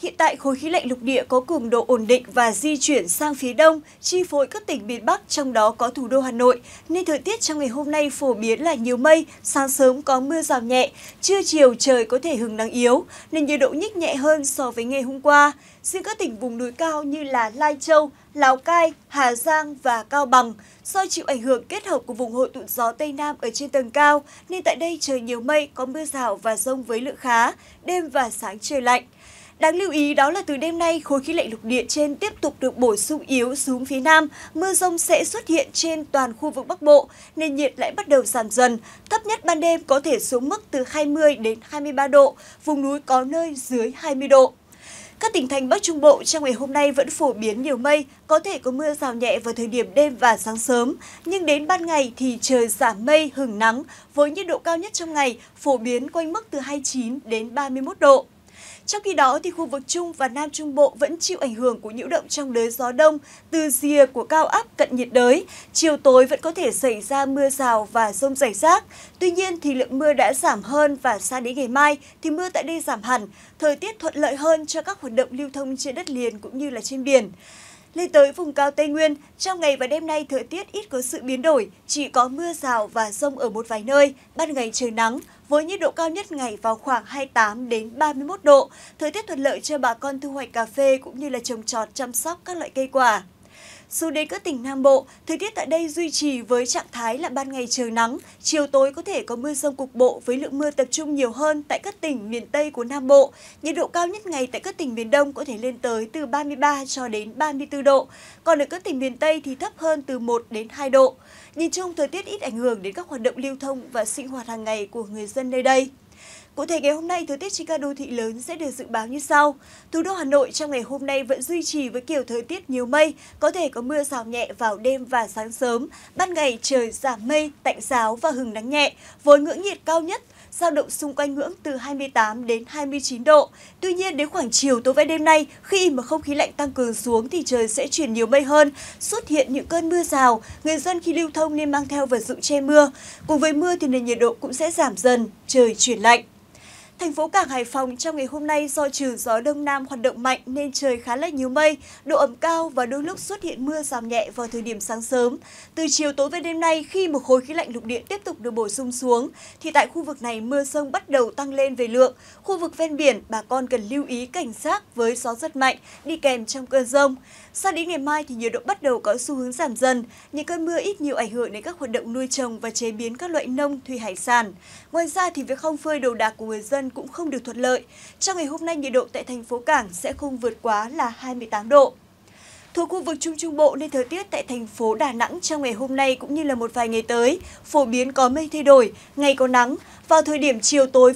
Hiện tại khối khí lạnh lục địa có cường độ ổn định và di chuyển sang phía đông, chi phối các tỉnh miền Bắc trong đó có thủ đô Hà Nội, nên thời tiết trong ngày hôm nay phổ biến là nhiều mây, sáng sớm có mưa rào nhẹ, trưa chiều trời có thể hứng nắng yếu, nên nhiệt độ nhích nhẹ hơn so với ngày hôm qua. Riêng các tỉnh vùng núi cao như là Lai Châu, Lào Cai, Hà Giang và Cao Bằng do chịu ảnh hưởng kết hợp của vùng hội tụ gió Tây Nam ở trên tầng cao nên tại đây trời nhiều mây, có mưa rào và rông với lượng khá, đêm và sáng trời lạnh. Đáng lưu ý đó là từ đêm nay, khối khí lạnh lục địa trên tiếp tục được bổ sung yếu xuống phía Nam, mưa rông sẽ xuất hiện trên toàn khu vực Bắc Bộ, nên nhiệt lại bắt đầu giảm dần, thấp nhất ban đêm có thể xuống mức từ 20 đến 23 độ, vùng núi có nơi dưới 20 độ. Các tỉnh thành Bắc Trung Bộ trong ngày hôm nay vẫn phổ biến nhiều mây, có thể có mưa rào nhẹ vào thời điểm đêm và sáng sớm, nhưng đến ban ngày thì trời giảm mây hừng nắng với nhiệt độ cao nhất trong ngày phổ biến quanh mức từ 29 đến 31 độ. Trong khi đó, thì khu vực Trung và Nam Trung Bộ vẫn chịu ảnh hưởng của nhiễu động trong đới gió đông từ rìa của cao áp cận nhiệt đới. Chiều tối vẫn có thể xảy ra mưa rào và rông rải rác. Tuy nhiên, thì lượng mưa đã giảm hơn và sang đến ngày mai thì mưa tại đây giảm hẳn. Thời tiết thuận lợi hơn cho các hoạt động lưu thông trên đất liền cũng như là trên biển. Lên tới vùng cao Tây Nguyên, trong ngày và đêm nay thời tiết ít có sự biến đổi, chỉ có mưa rào và rông ở một vài nơi, ban ngày trời nắng, với nhiệt độ cao nhất ngày vào khoảng 28 đến 31 độ. Thời tiết thuận lợi cho bà con thu hoạch cà phê cũng như là trồng trọt chăm sóc các loại cây quả. Xuống đến các tỉnh Nam Bộ, thời tiết tại đây duy trì với trạng thái là ban ngày trời nắng, chiều tối có thể có mưa rông cục bộ với lượng mưa tập trung nhiều hơn tại các tỉnh miền Tây của Nam Bộ. Nhiệt độ cao nhất ngày tại các tỉnh miền Đông có thể lên tới từ 33 cho đến 34 độ, còn ở các tỉnh miền Tây thì thấp hơn từ 1 đến 2 độ. Nhìn chung, thời tiết ít ảnh hưởng đến các hoạt động lưu thông và sinh hoạt hàng ngày của người dân nơi đây. Cụ thể ngày hôm nay, thời tiết trên các đô thị lớn sẽ được dự báo như sau. Thủ đô Hà Nội trong ngày hôm nay vẫn duy trì với kiểu thời tiết nhiều mây, có thể có mưa rào nhẹ vào đêm và sáng sớm. Ban ngày trời giảm mây, tạnh giáo và hừng nắng nhẹ, với ngưỡng nhiệt cao nhất giao động xung quanh ngưỡng từ 28 đến 29 độ. Tuy nhiên đến khoảng chiều tối và đêm nay, khi mà không khí lạnh tăng cường xuống thì trời sẽ chuyển nhiều mây hơn, xuất hiện những cơn mưa rào. Người dân khi lưu thông nên mang theo vật dụng che mưa. Cùng với mưa thì nền nhiệt độ cũng sẽ giảm dần, trời chuyển lạnh. Thành phố Cảng Hải Phòng trong ngày hôm nay do trường gió Đông Nam hoạt động mạnh nên trời khá là nhiều mây, độ ẩm cao và đôi lúc xuất hiện mưa giảm nhẹ vào thời điểm sáng sớm. Từ chiều tối về đêm nay, khi một khối khí lạnh lục địa tiếp tục được bổ sung xuống, thì tại khu vực này mưa sông bắt đầu tăng lên về lượng. Khu vực ven biển, bà con cần lưu ý cảnh giác với gió rất mạnh, đi kèm trong cơn rông. Sang đến ngày mai thì nhiệt độ bắt đầu có xu hướng giảm dần, những cơn mưa ít nhiều ảnh hưởng đến các hoạt động nuôi trồng và chế biến các loại nông thủy hải sản. Ngoài ra thì việc không phơi đồ đạc của người dân ăn cũng không được thuận lợi. Trong ngày hôm nay, nhiệt độ tại thành phố Cảng sẽ không vượt quá là 28 độ. Thuộc khu vực Trung Trung Bộ nên thời tiết tại thành phố Đà Nẵng trong ngày hôm nay cũng như là một vài ngày tới, phổ biến có mây thay đổi, ngày có nắng, vào thời điểm chiều tối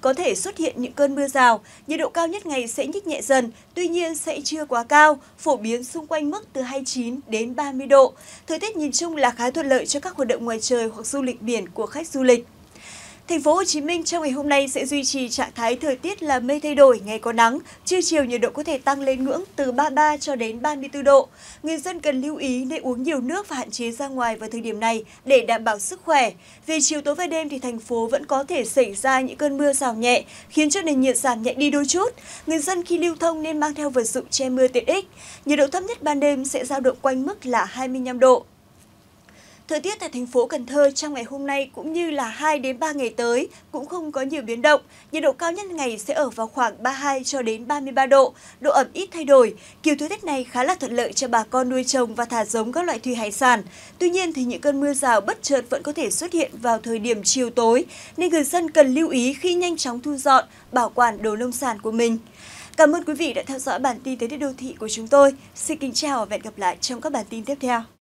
có thể xuất hiện những cơn mưa rào, nhiệt độ cao nhất ngày sẽ nhích nhẹ dần, tuy nhiên sẽ chưa quá cao, phổ biến xung quanh mức từ 29 đến 30 độ. Thời tiết nhìn chung là khá thuận lợi cho các hoạt động ngoài trời hoặc du lịch biển của khách du lịch. Thành phố Hồ Chí Minh trong ngày hôm nay sẽ duy trì trạng thái thời tiết là mây thay đổi, ngày có nắng, trưa chiều nhiệt độ có thể tăng lên ngưỡng từ 33 cho đến 34 độ. Người dân cần lưu ý nên uống nhiều nước và hạn chế ra ngoài vào thời điểm này để đảm bảo sức khỏe. Về chiều tối và đêm thì thành phố vẫn có thể xảy ra những cơn mưa rào nhẹ, khiến cho nền nhiệt giảm nhẹ đi đôi chút. Người dân khi lưu thông nên mang theo vật dụng che mưa tiện ích. Nhiệt độ thấp nhất ban đêm sẽ dao động quanh mức là 25 độ. Thời tiết tại thành phố Cần Thơ trong ngày hôm nay cũng như là 2 đến 3 ngày tới cũng không có nhiều biến động. Nhiệt độ cao nhất ngày sẽ ở vào khoảng 32 cho đến 33 độ, độ ẩm ít thay đổi. Kiểu thời tiết này khá là thuận lợi cho bà con nuôi trồng và thả giống các loại thủy hải sản. Tuy nhiên thì những cơn mưa rào bất chợt vẫn có thể xuất hiện vào thời điểm chiều tối, nên người dân cần lưu ý khi nhanh chóng thu dọn, bảo quản đồ nông sản của mình. Cảm ơn quý vị đã theo dõi bản tin tiết đô thị của chúng tôi. Xin kính chào và hẹn gặp lại trong các bản tin tiếp theo.